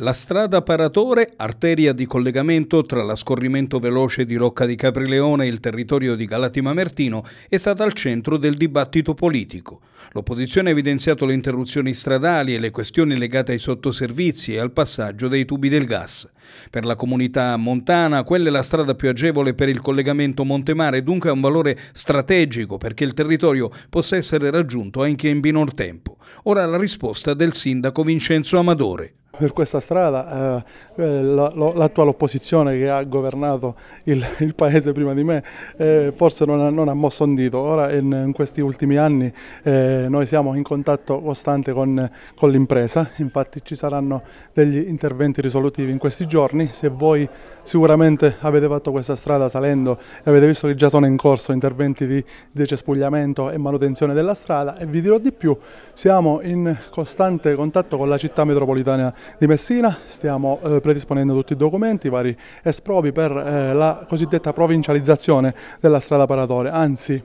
La strada Paratore, arteria di collegamento tra la scorrimento veloce di Rocca di Caprileone e il territorio di Galatima Mertino, è stata al centro del dibattito politico. L'opposizione ha evidenziato le interruzioni stradali e le questioni legate ai sottoservizi e al passaggio dei tubi del gas. Per la comunità montana, quella è la strada più agevole per il collegamento Montemare, dunque ha un valore strategico perché il territorio possa essere raggiunto anche in minor tempo. Ora la risposta del sindaco Vincenzo Amadore. Per questa strada eh, eh l'attuale opposizione che ha governato il, il paese prima di me eh, forse non ha, non ha, mosso un dito, ora in, in questi ultimi anni eh, noi siamo in contatto costante con, con l'impresa, infatti ci saranno degli interventi risolutivi in questi giorni, se voi sicuramente avete fatto questa strada salendo e avete visto che già sono in corso interventi di, decespugliamento e manutenzione della strada e vi dirò di più, siamo in costante contatto con la città metropolitana di Messina, stiamo eh, predisponendo tutti i documenti, i vari espropri per eh, la cosiddetta provincializzazione della strada Paratore, anzi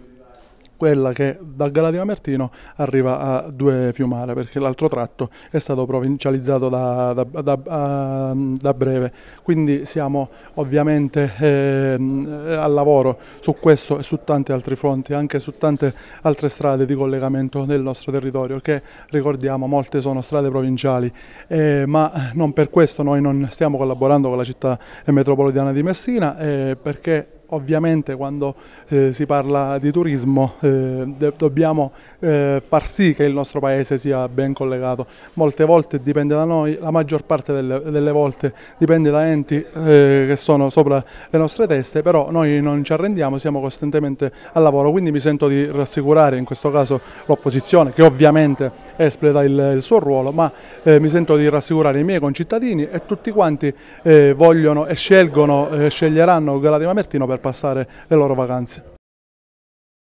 quella che da Galatina Mertino arriva a Due Fiumare, perché l'altro tratto è stato provincializzato da, da, da, da breve. Quindi siamo ovviamente eh, al lavoro su questo e su tanti altri fronti, anche su tante altre strade di collegamento del nostro territorio, che ricordiamo molte sono strade provinciali, eh, ma non per questo noi non stiamo collaborando con la città metropolitana di Messina, eh, perché ovviamente quando eh, si parla di turismo eh, dobbiamo eh, far sì che il nostro paese sia ben collegato. Molte volte dipende da noi, la maggior parte delle, delle volte dipende da enti eh, che sono sopra le nostre teste, però noi non ci arrendiamo, siamo costantemente al lavoro, quindi mi sento di rassicurare in questo caso l'opposizione che ovviamente espleta il, il suo ruolo, ma eh, mi sento di rassicurare i miei concittadini e tutti quanti eh, vogliono e scelgono, eh, sceglieranno Galadima Mertino per passare le loro vacanze.